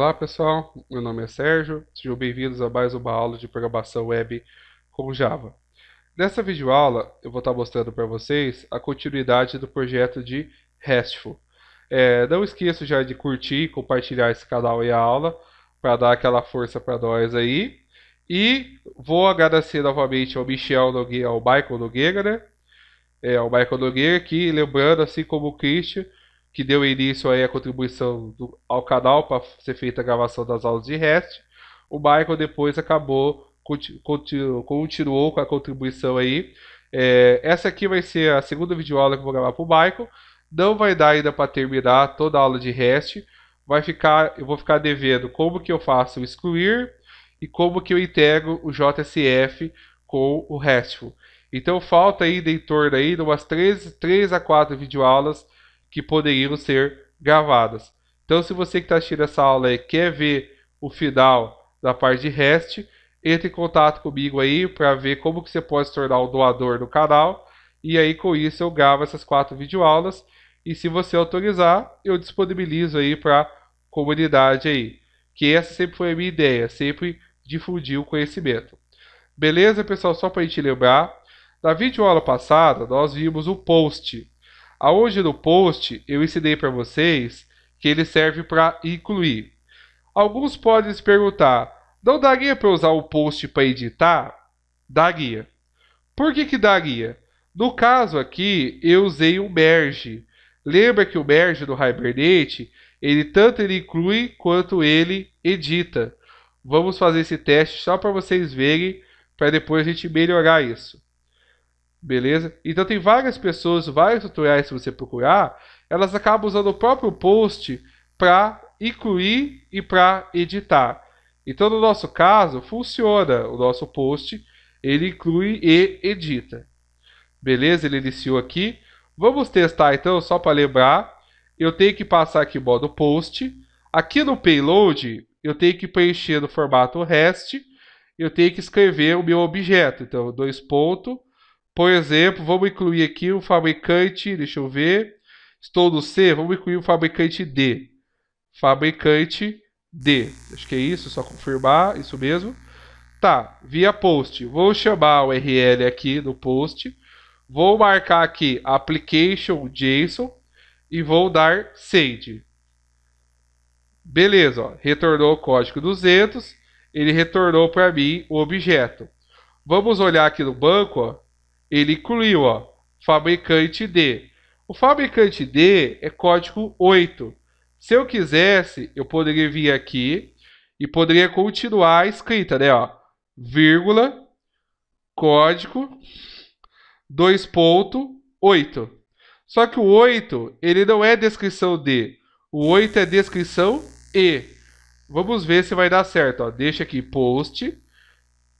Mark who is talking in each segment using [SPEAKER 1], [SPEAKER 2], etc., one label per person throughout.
[SPEAKER 1] Olá pessoal, meu nome é Sérgio, sejam bem-vindos a mais uma aula de programação web com Java. Nessa videoaula eu vou estar mostrando para vocês a continuidade do projeto de RESTful. É, não esqueça já de curtir e compartilhar esse canal e a aula para dar aquela força para nós aí. E vou agradecer novamente ao Michel Nogueira, ao Michael Nogueira, né? É, ao Michael Nogueira que, lembrando, assim como o Christian, que deu início aí à contribuição do, ao canal para ser feita a gravação das aulas de REST. O Michael depois acabou, continu, continuou com a contribuição aí. É, essa aqui vai ser a segunda videoaula que eu vou gravar para o Michael. Não vai dar ainda para terminar toda a aula de REST. Vai ficar, eu vou ficar devendo como que eu faço o excluir e como que eu integro o JSF com o RESTful. Então falta ainda em torno aí de umas 3, 3 a 4 videoaulas aulas que poderiam ser gravadas. Então, se você que está assistindo essa aula e quer ver o final da parte de REST, entre em contato comigo aí para ver como que você pode se tornar o doador do canal. E aí, com isso, eu gravo essas quatro videoaulas. E se você autorizar, eu disponibilizo aí para a comunidade aí. Que essa sempre foi a minha ideia, sempre difundir o conhecimento. Beleza, pessoal? Só para a gente lembrar, na videoaula passada, nós vimos o post a hoje no post eu ensinei para vocês que ele serve para incluir. Alguns podem se perguntar, não daria para usar o post para editar? Daria. Por que que daria? No caso aqui, eu usei o merge. Lembra que o merge do Hibernate, ele tanto ele inclui quanto ele edita. Vamos fazer esse teste só para vocês verem, para depois a gente melhorar isso. Beleza? Então tem várias pessoas, vários tutoriais se você procurar, elas acabam usando o próprio post para incluir e para editar. Então no nosso caso funciona, o nosso post ele inclui e edita. Beleza? Ele iniciou aqui. Vamos testar então, só para lembrar, eu tenho que passar aqui o modo post. Aqui no payload, eu tenho que preencher no formato REST, eu tenho que escrever o meu objeto. Então, dois pontos, por exemplo, vamos incluir aqui o fabricante, deixa eu ver. Estou no C, vamos incluir o fabricante D. Fabricante D. Acho que é isso, só confirmar, isso mesmo. Tá, via post. Vou chamar o URL aqui no post. Vou marcar aqui application JSON e vou dar send. Beleza, ó, retornou o código 200. Ele retornou para mim o objeto. Vamos olhar aqui no banco, ó ele incluiu, ó, fabricante D. O fabricante D é código 8. Se eu quisesse, eu poderia vir aqui e poderia continuar a escrita, né, ó, vírgula, código, 2.8. Só que o 8, ele não é descrição D. O 8 é descrição E. Vamos ver se vai dar certo, ó. Deixa aqui post,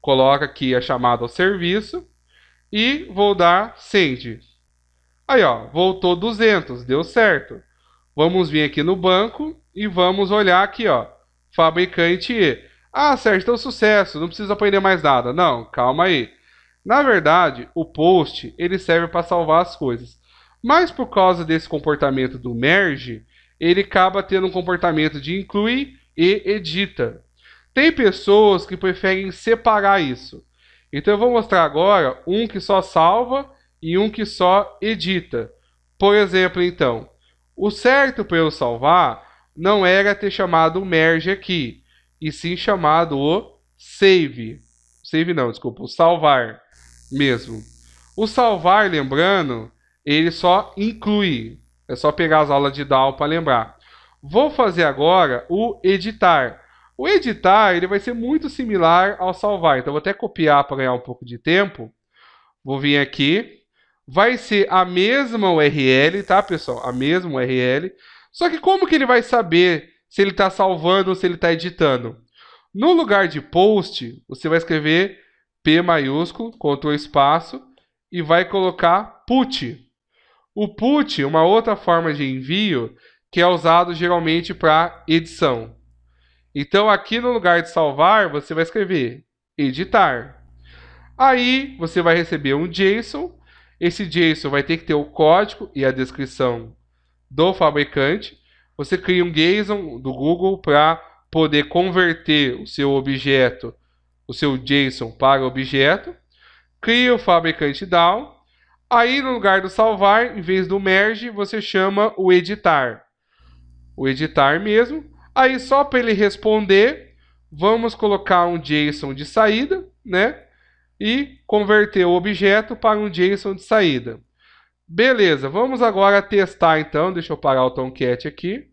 [SPEAKER 1] coloca aqui a chamada ao serviço e vou dar send. Aí, ó, voltou 200, deu certo. Vamos vir aqui no banco e vamos olhar aqui, ó, fabricante E. Ah, certo então sucesso, não precisa aprender mais nada. Não, calma aí. Na verdade, o post, ele serve para salvar as coisas. Mas por causa desse comportamento do merge, ele acaba tendo um comportamento de inclui e edita. Tem pessoas que preferem separar isso. Então eu vou mostrar agora um que só salva e um que só edita. Por exemplo, então, o certo para eu salvar não era ter chamado o merge aqui, e sim chamado o save. Save não, desculpa, o salvar mesmo. O salvar, lembrando, ele só inclui. É só pegar as aulas de DAO para lembrar. Vou fazer agora o editar. O editar ele vai ser muito similar ao salvar. Então, vou até copiar para ganhar um pouco de tempo. Vou vir aqui. Vai ser a mesma URL, tá, pessoal? A mesma URL. Só que como que ele vai saber se ele está salvando ou se ele está editando? No lugar de post, você vai escrever P maiúsculo, Ctrl espaço, e vai colocar put. O put é uma outra forma de envio que é usado geralmente para edição. Então aqui no lugar de salvar, você vai escrever editar. Aí você vai receber um JSON. Esse JSON vai ter que ter o código e a descrição do fabricante. Você cria um JSON do Google para poder converter o seu objeto, o seu JSON para objeto. Cria o fabricante DAO. Aí no lugar do salvar, em vez do merge, você chama o editar. O editar mesmo. Aí só para ele responder, vamos colocar um JSON de saída, né? E converter o objeto para um JSON de saída. Beleza, vamos agora testar então. Deixa eu parar o Tomcat aqui.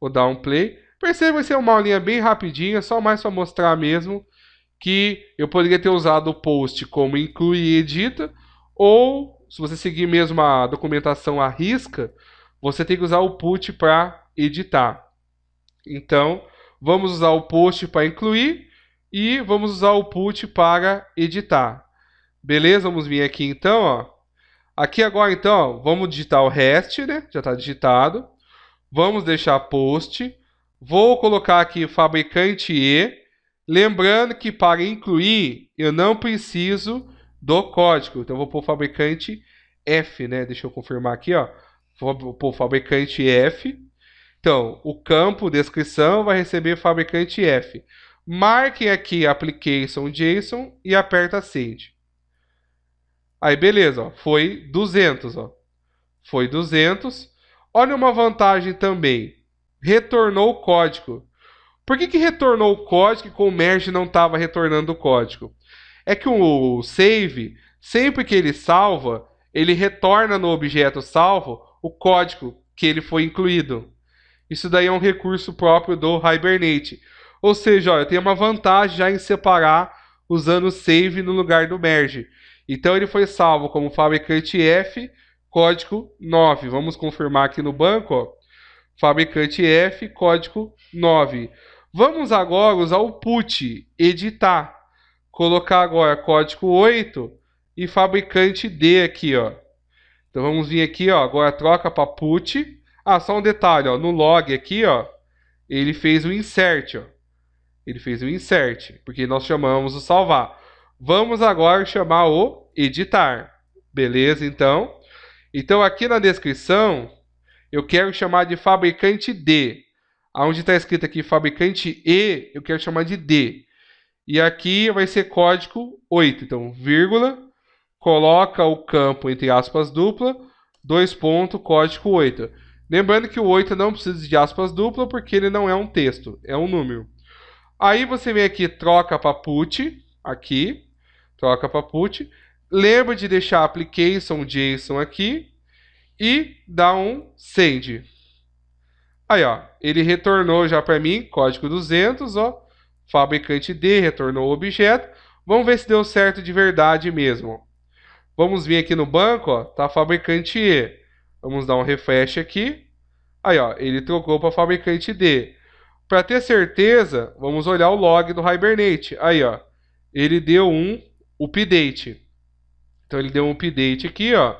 [SPEAKER 1] Vou dar um play. Perceba que é uma aulinha bem rapidinha, só mais para mostrar mesmo que eu poderia ter usado o post como incluir, e edita, ou se você seguir mesmo a documentação à risca, você tem que usar o put para editar. Então, vamos usar o post para incluir e vamos usar o put para editar. Beleza? Vamos vir aqui então, ó. Aqui agora então, ó, vamos digitar o rest, né? Já está digitado. Vamos deixar post. Vou colocar aqui fabricante E. Lembrando que para incluir, eu não preciso do código. Então, vou pôr fabricante F, né? Deixa eu confirmar aqui, ó. Vou pôr fabricante F. Então, o campo descrição vai receber fabricante F. Marque aqui application JSON e aperta send. Aí beleza, ó, foi 200, ó. Foi 200. Olha uma vantagem também. Retornou o código. Por que, que retornou o código e com o merge não estava retornando o código? É que o save, sempre que ele salva, ele retorna no objeto salvo o código que ele foi incluído. Isso daí é um recurso próprio do Hibernate. Ou seja, ó, eu tenho uma vantagem já em separar usando o save no lugar do merge. Então ele foi salvo como fabricante F, código 9. Vamos confirmar aqui no banco, ó. fabricante F, código 9. Vamos agora usar o put, editar. Colocar agora código 8 e fabricante D aqui, ó. Então vamos vir aqui, ó, agora troca para put ah, só um detalhe, ó, no log aqui, ó, ele fez o insert, ó. Ele fez o insert, porque nós chamamos o salvar. Vamos agora chamar o editar. Beleza, então? Então aqui na descrição, eu quero chamar de fabricante D. Onde está escrito aqui fabricante E, eu quero chamar de D. E aqui vai ser código 8. Então, vírgula, coloca o campo entre aspas dupla, dois pontos, código 8. Lembrando que o 8 não precisa de aspas dupla porque ele não é um texto, é um número. Aí você vem aqui, troca para put, aqui, troca para put. Lembra de deixar application JSON aqui e dá um send. Aí, ó, ele retornou já para mim, código 200, ó, fabricante D, retornou o objeto. Vamos ver se deu certo de verdade mesmo. Vamos vir aqui no banco, ó, tá fabricante E. Vamos dar um refresh aqui. Aí, ó, ele trocou para fabricante D. Para ter certeza, vamos olhar o log do Hibernate. Aí, ó, ele deu um update. Então, ele deu um update aqui, ó,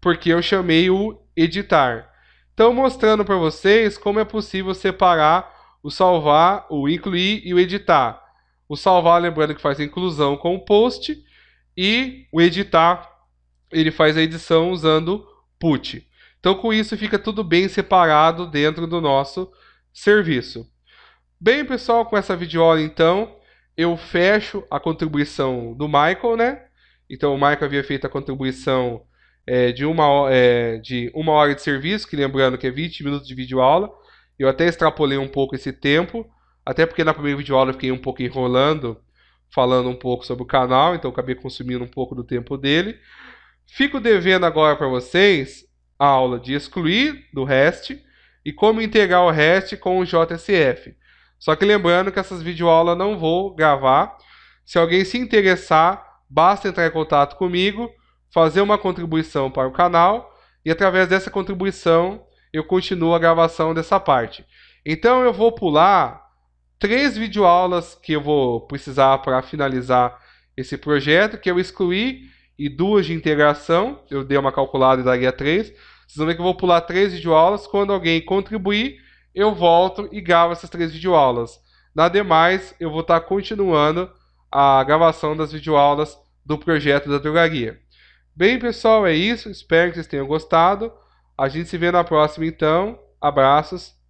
[SPEAKER 1] porque eu chamei o editar. Então, mostrando para vocês como é possível separar o salvar, o incluir e o editar. O salvar, lembrando que faz a inclusão com o post, e o editar, ele faz a edição usando put. Então, com isso, fica tudo bem separado dentro do nosso serviço. Bem, pessoal, com essa videoaula, então, eu fecho a contribuição do Michael, né? Então, o Michael havia feito a contribuição é, de, uma, é, de uma hora de serviço, que lembrando que é 20 minutos de videoaula. Eu até extrapolei um pouco esse tempo, até porque na primeira videoaula eu fiquei um pouco enrolando, falando um pouco sobre o canal, então acabei consumindo um pouco do tempo dele. Fico devendo agora para vocês a aula de excluir do REST e como integrar o REST com o JSF. Só que lembrando que essas videoaulas não vou gravar. Se alguém se interessar, basta entrar em contato comigo, fazer uma contribuição para o canal e através dessa contribuição eu continuo a gravação dessa parte. Então eu vou pular três videoaulas que eu vou precisar para finalizar esse projeto, que eu excluí e duas de integração, eu dei uma calculada e daria três. Vocês vão ver que eu vou pular três videoaulas. Quando alguém contribuir, eu volto e gravo essas três videoaulas. Na demais, eu vou estar tá continuando a gravação das videoaulas do projeto da drogaria. Bem, pessoal, é isso. Espero que vocês tenham gostado. A gente se vê na próxima, então. Abraços.